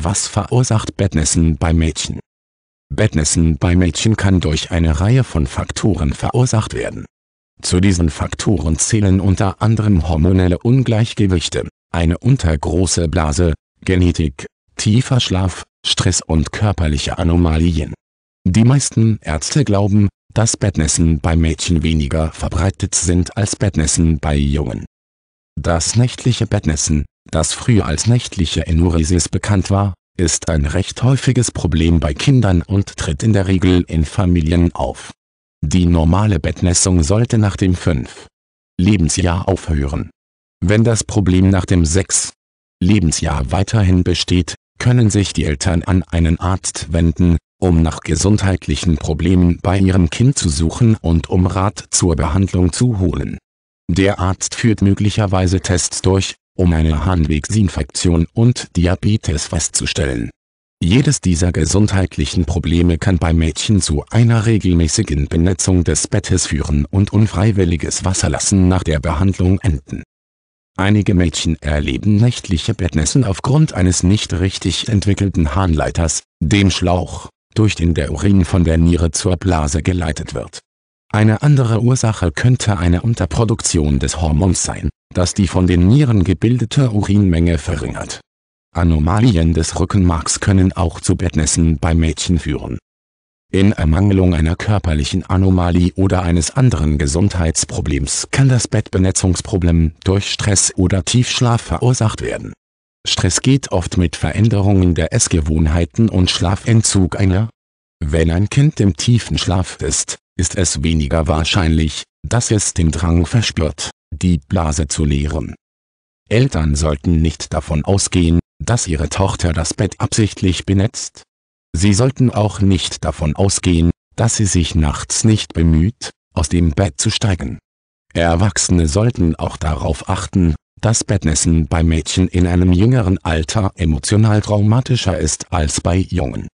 Was verursacht Bettnässen bei Mädchen? Bettnässen bei Mädchen kann durch eine Reihe von Faktoren verursacht werden. Zu diesen Faktoren zählen unter anderem hormonelle Ungleichgewichte, eine untergroße Blase, Genetik, tiefer Schlaf, Stress und körperliche Anomalien. Die meisten Ärzte glauben, dass Bettnässen bei Mädchen weniger verbreitet sind als Bettnässen bei Jungen das nächtliche Bettnässen, das früher als nächtliche Enuresis bekannt war, ist ein recht häufiges Problem bei Kindern und tritt in der Regel in Familien auf. Die normale Bettnässung sollte nach dem 5. Lebensjahr aufhören. Wenn das Problem nach dem 6. Lebensjahr weiterhin besteht, können sich die Eltern an einen Arzt wenden, um nach gesundheitlichen Problemen bei ihrem Kind zu suchen und um Rat zur Behandlung zu holen. Der Arzt führt möglicherweise Tests durch, um eine Harnwegsinfektion und Diabetes festzustellen. Jedes dieser gesundheitlichen Probleme kann bei Mädchen zu einer regelmäßigen Benetzung des Bettes führen und unfreiwilliges Wasserlassen nach der Behandlung enden. Einige Mädchen erleben nächtliche Bettnässen aufgrund eines nicht richtig entwickelten Harnleiters, dem Schlauch, durch den der Urin von der Niere zur Blase geleitet wird eine andere Ursache könnte eine Unterproduktion des Hormons sein, das die von den Nieren gebildete Urinmenge verringert. Anomalien des Rückenmarks können auch zu Bettnässen bei Mädchen führen. In Ermangelung einer körperlichen Anomalie oder eines anderen Gesundheitsproblems kann das Bettbenetzungsproblem durch Stress oder Tiefschlaf verursacht werden. Stress geht oft mit Veränderungen der Essgewohnheiten und Schlafentzug einher, wenn ein Kind im tiefen Schlaf ist, ist es weniger wahrscheinlich, dass es den Drang verspürt, die Blase zu leeren. Eltern sollten nicht davon ausgehen, dass ihre Tochter das Bett absichtlich benetzt. Sie sollten auch nicht davon ausgehen, dass sie sich nachts nicht bemüht, aus dem Bett zu steigen. Erwachsene sollten auch darauf achten, dass Bettnässen bei Mädchen in einem jüngeren Alter emotional traumatischer ist als bei Jungen.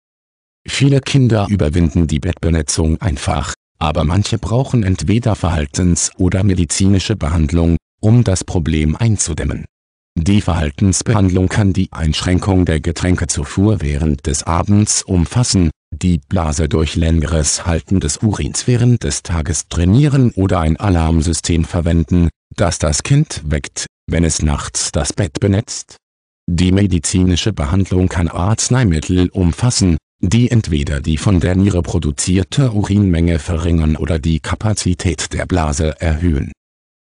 Viele Kinder überwinden die Bettbenetzung einfach, aber manche brauchen entweder Verhaltens- oder medizinische Behandlung, um das Problem einzudämmen. Die Verhaltensbehandlung kann die Einschränkung der Getränkezufuhr während des Abends umfassen, die Blase durch längeres Halten des Urins während des Tages trainieren oder ein Alarmsystem verwenden, das das Kind weckt, wenn es nachts das Bett benetzt. Die medizinische Behandlung kann Arzneimittel umfassen, die entweder die von der Niere produzierte Urinmenge verringern oder die Kapazität der Blase erhöhen.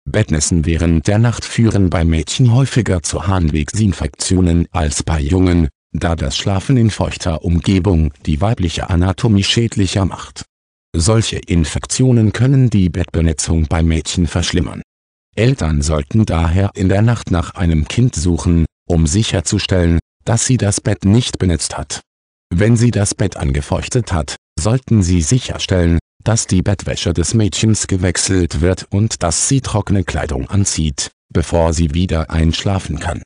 Bettnissen während der Nacht führen bei Mädchen häufiger zu Harnwegsinfektionen als bei Jungen, da das Schlafen in feuchter Umgebung die weibliche Anatomie schädlicher macht. Solche Infektionen können die Bettbenetzung bei Mädchen verschlimmern. Eltern sollten daher in der Nacht nach einem Kind suchen, um sicherzustellen, dass sie das Bett nicht benetzt hat wenn sie das Bett angefeuchtet hat, sollten sie sicherstellen, dass die Bettwäsche des Mädchens gewechselt wird und dass sie trockene Kleidung anzieht, bevor sie wieder einschlafen kann